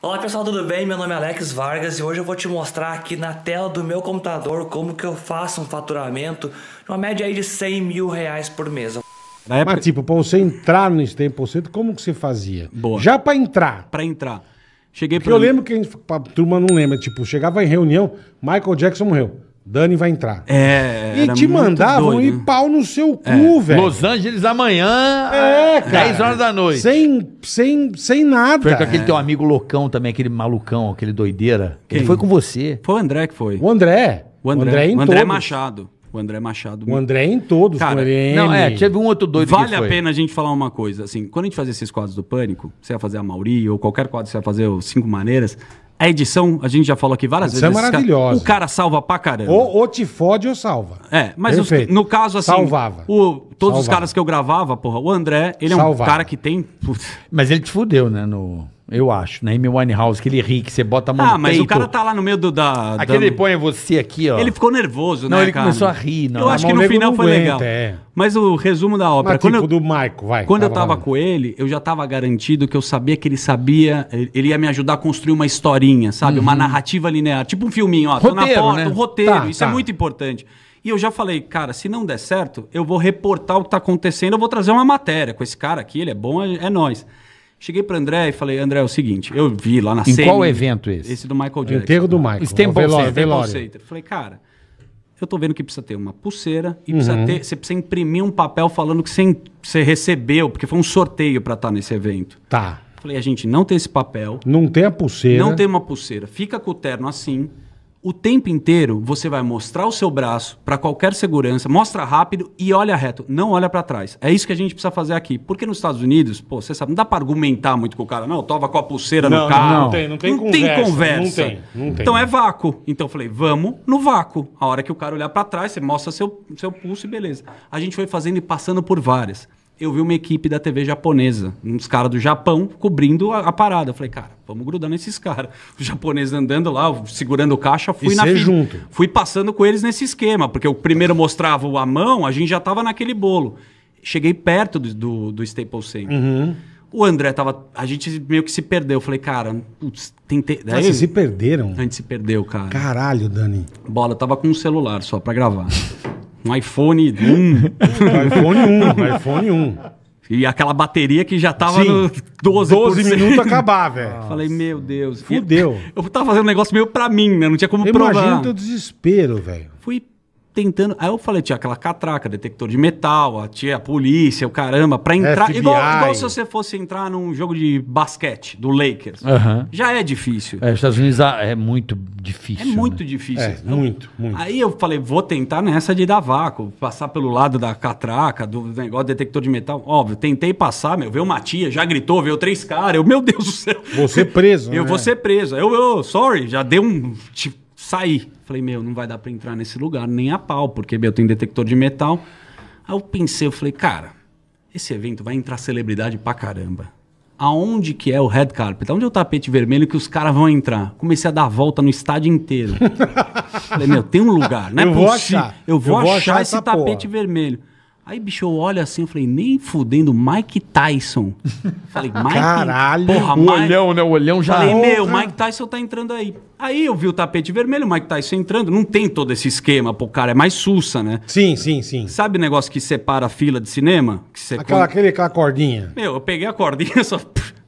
Olá pessoal, tudo bem? Meu nome é Alex Vargas e hoje eu vou te mostrar aqui na tela do meu computador como que eu faço um faturamento de uma média aí de 100 mil reais por mês. Na época, Mas, tipo, pra você entrar no Steam%, como que você fazia? Boa. Já pra entrar. Pra entrar. Cheguei Porque pra... eu lembro que a, gente, a turma não lembra, tipo, chegava em reunião, Michael Jackson morreu. Dani vai entrar. É. E te mandavam doido, ir né? pau no seu é. cu, é. velho. Los Angeles amanhã, é, cara, 10 horas da noite. Sem, sem, sem nada. Foi com aquele é. teu amigo loucão também, aquele malucão, aquele doideira. Quem? Ele foi com você. Foi o André que foi. O André. O André, o André, o André, André Machado. O André Machado. O André em todos, cara. Com não, é, teve um outro doido Vale a pena a gente falar uma coisa. Assim, quando a gente fazia esses quadros do Pânico, você ia fazer a Mauri ou qualquer quadro você ia fazer, os Cinco Maneiras, a edição, a gente já falou aqui várias edição é vezes. é maravilhosa. o cara salva pra caramba. Ou, ou, te fode ou salva. É, mas os, no caso, assim. Salvava. O, todos Salvava. os caras que eu gravava, porra, o André, ele é Salvava. um cara que tem. Putz. Mas ele te fudeu, né? No eu acho. Na né? Amy Winehouse, aquele ri que você bota a mão Ah, no mas o cara tá lá no meio do, da... Aquele da... põe você aqui, ó. Ele ficou nervoso, não, né, ele começou a rir. Não, eu acho que no final foi aguenta, legal. É. Mas o resumo da ópera... Mas, quando tipo eu, do Maico, vai. Quando eu tava lá. com ele, eu já tava garantido que eu sabia que ele sabia... Ele ia me ajudar a construir uma historinha, sabe? Uhum. Uma narrativa linear. Tipo um filminho, ó. Roteiro, tô na porta, né? um roteiro. Tá, isso é tá. é muito importante. E eu já falei, cara, se não der certo, eu vou reportar o que está acontecendo, eu vou trazer uma matéria. Com esse cara aqui, ele é bom, é, é nós. Cheguei para André e falei, André, é o seguinte, eu vi lá na Em qual evento esse? Esse do Michael Jackson. Enterro do tá. Michael. Stemple velório, velório. Sater. Falei, cara, eu tô vendo que precisa ter uma pulseira e uhum. precisa ter, você precisa imprimir um papel falando que você, você recebeu, porque foi um sorteio para estar tá nesse evento. Tá. Falei, a gente não tem esse papel. Não tem a pulseira. Não tem uma pulseira. Fica com o terno assim o tempo inteiro você vai mostrar o seu braço para qualquer segurança, mostra rápido e olha reto, não olha para trás. É isso que a gente precisa fazer aqui. Porque nos Estados Unidos, pô, você sabe, não dá para argumentar muito com o cara, não, tova com a pulseira não, no carro. Não, não tem, não tem não conversa. Tem conversa. Não tem, não tem. Então é vácuo. Então eu falei, vamos no vácuo. A hora que o cara olhar para trás, você mostra seu, seu pulso e beleza. A gente foi fazendo e passando por várias eu vi uma equipe da TV japonesa, uns caras do Japão, cobrindo a, a, parada. Eu falei, cara, vamos grudar nesses caras. Os japoneses andando lá, segurando o caixa, fui e na fila. junto. Fui passando com eles nesse esquema, porque o primeiro mostrava a mão, a gente já tava naquele bolo. Cheguei perto do, do, do Staples Center. Uhum. O André tava. A gente meio que se perdeu. Eu falei, cara, putz, tentei. Daí, Vocês se perderam? A gente se perdeu, cara. Caralho, Dani. Bola, tava com um celular só pra gravar. Um iPhone 1. iPhone 1, iPhone 1. E aquela bateria que já tava Sim. no 12, 12 minutos acabar, velho. Falei, meu Deus. Fudeu. Eu, eu tava fazendo um negócio meio pra mim, né? Não tinha como Imagina provar. Imagina o teu desespero, velho. Fui tentando. Aí eu falei, tinha aquela catraca, detector de metal, a tia, a polícia, o caramba, pra entrar. FBI. Igual, igual se você fosse entrar num jogo de basquete do Lakers. Uhum. Já é difícil. É, Estados Unidos ah, é muito difícil. É né? muito difícil. É, então, muito, muito. Aí eu falei, vou tentar nessa de dar vácuo, passar pelo lado da catraca, do negócio detector de metal. Óbvio, tentei passar, meu, veio uma tia, já gritou, veio três caras. Eu, meu Deus do céu. Você preso. Eu né? vou ser preso. Eu, eu, sorry, já dei um. Tipo, saí. Falei, meu, não vai dar para entrar nesse lugar nem a pau, porque meu, tem detector de metal. Aí eu pensei, eu falei, cara, esse evento vai entrar celebridade pra caramba. Aonde que é o red carpet? Aonde é o tapete vermelho que os caras vão entrar? Comecei a dar a volta no estádio inteiro. falei, meu, tem um lugar, não é eu possível. Vou achar. Eu vou, eu achar, achar esse tapete porra. vermelho. Aí, bicho, eu olho assim, eu falei, nem fudendo, Mike Tyson. Falei, Mike... Caralho, porra, o Mike... olhão, né? O olhão já... Falei, meu, Mike Tyson tá entrando aí. Aí eu vi o tapete vermelho, o Mike Tyson entrando. Não tem todo esse esquema, pô, cara, é mais sussa, né? Sim, sim, sim. Sabe o negócio que separa a fila de cinema? Que você aquela, aquele, aquela cordinha. Meu, eu peguei a cordinha, só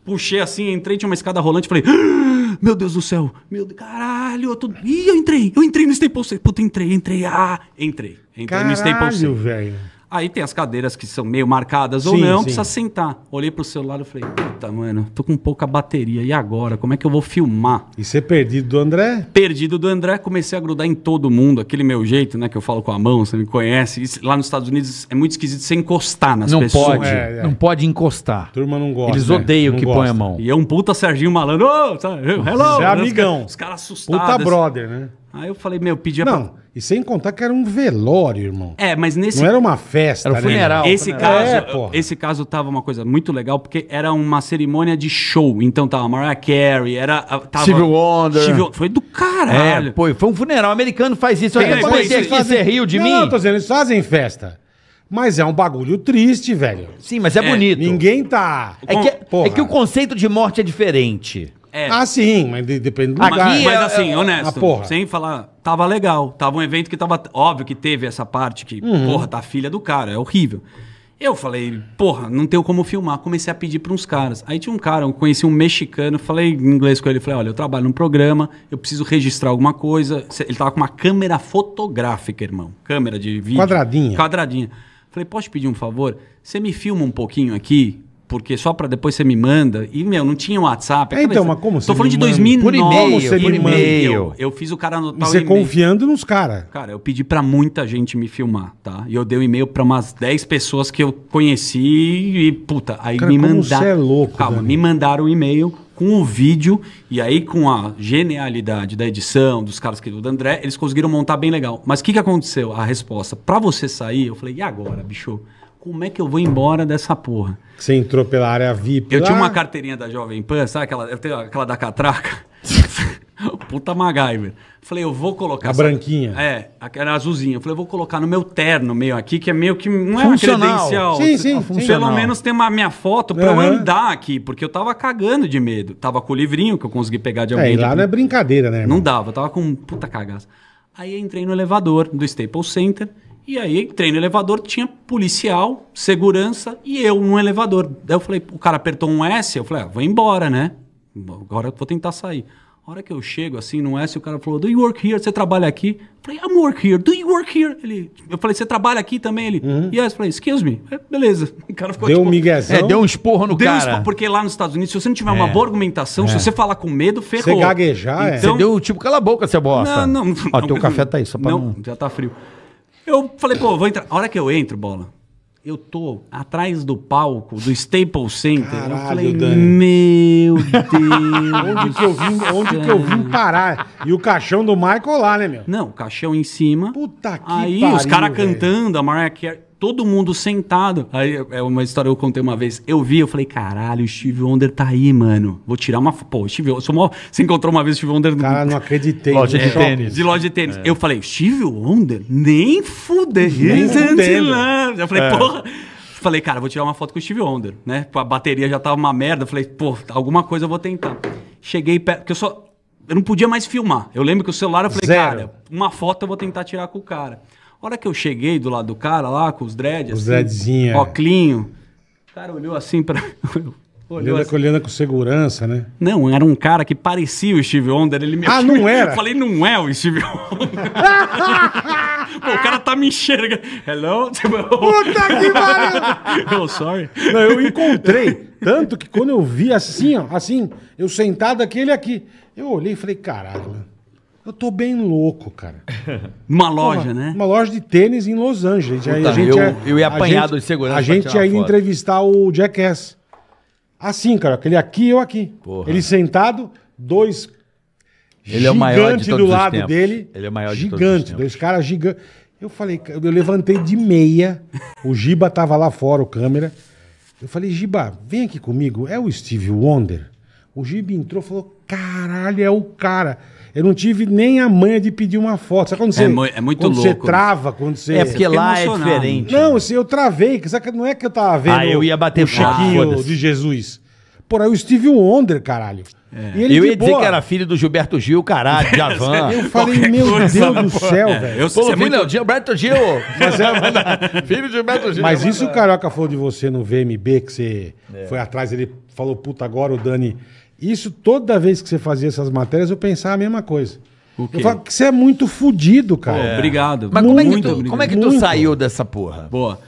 puxei assim, entrei, tinha uma escada rolante, falei... Ah, meu Deus do céu, meu caralho, eu tô... Ih, eu entrei, eu entrei no Staples Center. Puta, entrei, entrei, ah, entrei. Entrei caralho, no Staples Center. velho. Aí tem as cadeiras que são meio marcadas ou sim, não, sim. precisa sentar. Olhei pro celular e falei, puta, mano, tô com pouca bateria. E agora? Como é que eu vou filmar? E ser é perdido do André? Perdido do André, comecei a grudar em todo mundo, aquele meu jeito, né? Que eu falo com a mão, você me conhece. lá nos Estados Unidos é muito esquisito você encostar nas não pessoas. Pode, é, é. Não pode encostar. Turma não gosta. Eles né? odeiam é, que gosta. põe a mão. E é um puta Serginho malandro. Oh, hello! Você é amigão. Os caras assustados. Puta brother, né? Aí eu falei, meu, a Não, pra... e sem contar que era um velório, irmão. É, mas nesse... Não era uma festa. Era um né? funeral. Né? Esse, funeral. Caso, é, porra. esse caso tava uma coisa muito legal, porque era uma cerimônia de show. Então tava Mariah Carey, era... Tava... Steve Wonder. Steve... Foi do caralho. É, pô, foi um funeral. O americano faz isso. Tem, depois você fazem... rio de não, mim? Não, tô dizendo, eles fazem festa. Mas é um bagulho triste, velho. Sim, mas é, é bonito. Ninguém tá. É que, é que o conceito de morte é diferente. É. Ah, sim, mas de, depende do Aqui lugar. É, mas, é assim, honesto, sem falar, tava legal. Tava um evento que tava. Óbvio que teve essa parte que, uhum. porra, tá filha do cara, é horrível. Eu falei, porra, não tenho como filmar. Comecei a pedir para uns caras. Aí tinha um cara, eu conheci um mexicano, falei em inglês com ele. Falei, olha, eu trabalho num programa, eu preciso registrar alguma coisa. Ele tava com uma câmera fotográfica, irmão. Câmera de vídeo. Quadradinha. Quadradinha. Falei, posso pedir um favor? Você me filma um pouquinho aqui? porque só para depois você me manda. E, meu, não tinha WhatsApp. É, então, mas como você Tô falando de 2009. Por e-mail. Você por e-mail. Eu fiz o cara anotar você o e-mail. confiando nos caras. Cara, eu pedi para muita gente me filmar, tá? E eu dei o um e-mail para umas 10 pessoas que eu conheci e, puta, aí cara, me mandaram... é louco, Calma, me mandaram o um e-mail com o vídeo e aí com a genialidade da edição, dos caras que do André, eles conseguiram montar bem legal. Mas o que, que aconteceu? A resposta, para você sair, eu falei, e agora, bicho? como é que eu vou embora dessa porra? Você entrou pela área VIP. Eu lá. tinha uma carteirinha da Jovem Pan, sabe aquela, eu tenho aquela da catraca? Puta MacGyver. Falei, eu vou colocar. A essa... branquinha. É, aquela azulzinha. Falei, eu vou colocar no meu terno meio aqui, que é meio que. Não é funcional. uma credencial. Sim, sim, é funcional. Pelo menos tem uma minha foto pra uhum. eu andar aqui, porque eu tava cagando de medo. Tava com o livrinho que eu consegui pegar de é, alguém. É, e lá não é brincadeira, né? Irmão? Não dava, tava com puta cagaça. Aí entrei no elevador do Staples Center e aí entrei no elevador, tinha policial, segurança e eu no elevador. Daí eu falei, o cara apertou um S, eu falei, ah, vou embora, né? Agora eu vou tentar sair. A hora que eu chego assim no S, o cara falou, do you work here? Você trabalha aqui? Eu falei, I'm work here, do you work here? Ele, eu falei, você trabalha aqui também? Ele, uhum. yes. Eu falei, excuse me. É, beleza. O cara ficou Deu tipo, um miguezão. É, deu um esporro no deu cara. Um esporro, porque lá nos Estados Unidos, se você não tiver é. uma boa argumentação, se é. você falar com medo, ferrou. Você gaguejar, então, Você deu tipo, cala a boca, você bosta. Não, não. Ó, não, teu não, café tá aí, só pra não. não... já tá frio. Eu falei, pô, vou entrar. A hora que eu entro, bola, eu tô atrás do palco do Staples Center. Caralho, eu falei, Dani. meu Deus. onde que eu vim, onde que eu vim parar? E o caixão do Michael lá, né, meu? Não, o caixão em cima. Puta que Aí pariu, os caras cantando, a Mariah Carey todo mundo sentado. Aí é, é uma história que eu contei uma vez. Eu vi, eu falei, caralho, o Steve Wonder tá aí, mano. Vou tirar uma. Pô, Steve Wonder. Mó... Você encontrou uma vez o Steve Wonder. Cara, não acreditei. Loja né? de é, tênis. De loja de tênis. É. Eu falei, Steve Wonder? Nem fuder. Nem fuder. Eu falei, é. porra. Falei, cara, vou tirar uma foto com o Steve Wonder, né? A bateria já tava tá uma merda. Falei, pô, alguma coisa eu vou tentar. Cheguei perto, porque eu só. Eu não podia mais filmar. Eu lembro que o celular, eu falei, Zero. cara, uma foto eu vou tentar tirar com o cara hora que eu cheguei do lado do cara lá, com os dreads, os assim, dreadzinha. o cara olhou assim pra... assim. olhando com segurança, né? Não, era um cara que parecia o Steve Wonder. Ele me ah, não era? Eu falei, não é o Steve Wonder. Pô, o cara tá me enxergando. Hello? Tipo, Puta que pariu! Oh, sorry. Não, eu encontrei. Tanto que quando eu vi assim, ó, assim, eu sentado aqui, ele aqui. Eu olhei e falei, caralho, mano. Eu tô bem louco, cara. Numa loja, né? Uma loja de tênis em Los Angeles. Puta, a gente eu, ia, é- eu ia apanhado de segurança. A gente ia entrevistar o Jackass. Assim, cara, aquele aqui eu aqui. Porra. Ele sentado, dois. Ele é o maior de todos do lado os dele. Ele é o maior de todos os dois caras gigantes. Eu falei, eu levantei de meia. O Giba tava lá fora, o câmera. Eu falei, Giba, vem aqui comigo. É o Steve Wonder. O Giba entrou e falou: caralho, é o cara. Eu não tive nem a manha de pedir uma foto. Sabe quando é você, é, mu é muito quando louco. você trava, quando você. É porque lá é diferente. Não, assim, eu travei. Sabe? Não é que eu tava vendo ah, eu ia bater o Chiquinho ah, de Jesus. Porra, eu estive o Wonder, caralho. É. eu ia boa. dizer que era filho do Gilberto Gil, caralho, Javan. Eu falei, Qualquer meu Deus do céu, é. velho. Eu Pô, é filho, do muito... Gilberto Gil. Mas é... filho do Gilberto Gil. Mas né, isso o Carioca falou de você no VMB, que você é. foi atrás, ele falou, puta, agora o Dani isso toda vez que você fazia essas matérias, eu pensava a mesma coisa. O quê? Eu falava que você é muito fodido, cara. É. Obrigado. Mas é muito, como é que tu, Como é que tu saiu dessa porra? Boa.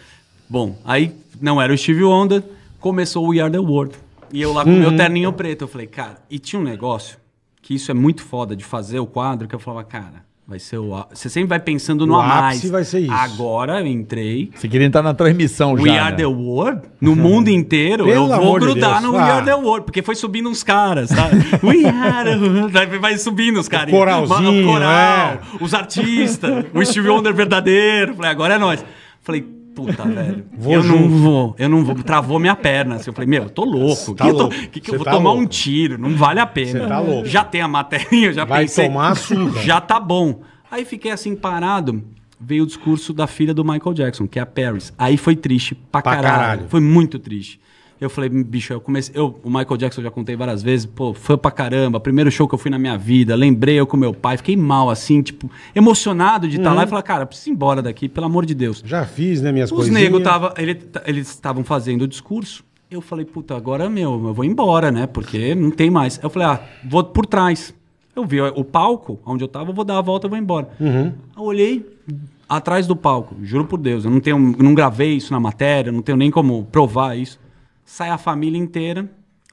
Bom, aí não era o Steve Wonder, começou o We Are The World. E eu lá com hum. meu uhum. terninho preto, eu falei, cara... E tinha um negócio, que isso é muito foda de fazer o quadro, que eu falava, cara... Vai ser o Você sempre vai pensando no O a mais. ápice vai ser isso. Agora eu entrei. Você queria entrar na transmissão We já. Are né? the World, no mundo inteiro, Pelo eu vou de grudar no We Are ah. the World, porque foi subindo uns caras, tá? sabe? We Are the World, vai subindo os caras. coralzinho, O coral, é. os artistas, o Steve Wonder verdadeiro. Falei, agora é nós. Falei, puta, velho. Vou eu junto. não vou, eu não vou. Travou minha perna. Assim, eu falei, meu, eu tô louco. Tá que, louco. Eu, tô, que, que eu vou tá tomar louco. um tiro? Não vale a pena. Você tá louco. Já tem a matéria, já Vai pensei. tomar surra. Já tá bom. Aí fiquei assim, parado. Veio o discurso da filha do Michael Jackson, que é a Paris. Aí foi triste pra, pra caralho. caralho. Foi muito triste. Eu falei, bicho, eu comecei. Eu, o Michael Jackson eu já contei várias vezes, pô, foi pra caramba, primeiro show que eu fui na minha vida, lembrei eu com meu pai, fiquei mal, assim, tipo, emocionado de estar tá uhum. lá e uhum. falar, cara, preciso ir embora daqui, pelo amor de Deus. Já fiz, né, minhas coisas. Os negros tava, ele, eles estavam fazendo o discurso. Eu falei, puta, agora, meu, eu vou embora, né? Porque não tem mais. Eu falei, ah, vou por trás. Eu vi o palco, onde eu tava, eu vou dar a volta e vou embora. Uhum. Eu olhei, atrás do palco. Juro por Deus, eu não tenho, não gravei isso na matéria, não tenho nem como provar isso. Sai a família inteira,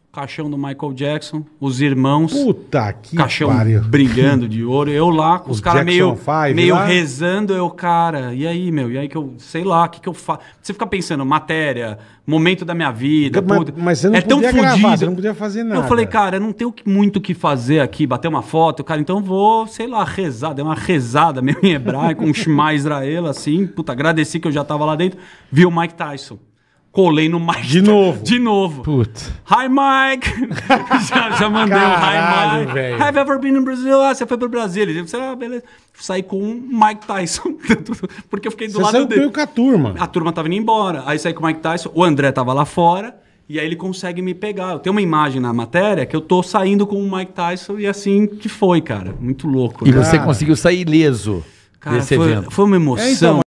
o caixão do Michael Jackson, os irmãos. Puta que caixão pariu. brigando de ouro. Eu lá, com os, caras meio, Five, meio rezando, eu, cara, e aí, meu? E aí que eu, sei lá, o que, que eu faço? Você fica pensando, matéria, momento da minha vida. Mas, puta, mas você não é tão podia gravar, fudido. você não podia fazer nada. Eu falei, cara, eu não tenho muito o que fazer aqui, bater uma foto, cara, então vou, sei lá, rezar. Dei uma rezada meio em hebraico, um Shema Israel, assim, puta, agradeci que eu já tava lá dentro. Vi o Mike Tyson. Colei no Mike. De novo. De novo. Puta. Hi, Mike. já, já, mandei o um hi, Mike. Véio. Have you ever been in Brazil? Ah, você foi pro Brasil. Ele disse, ah, beleza. Saí com o Mike Tyson. porque eu fiquei do você lado saiu dele. Você com a turma. A turma tava indo embora. Aí saí com o Mike Tyson. O André tava lá fora. E aí ele consegue me pegar. Eu tenho uma imagem na matéria que eu tô saindo com o Mike Tyson e assim que foi, cara. Muito louco. E né? você conseguiu sair ileso cara, desse foi, evento. Foi uma emoção. É, então,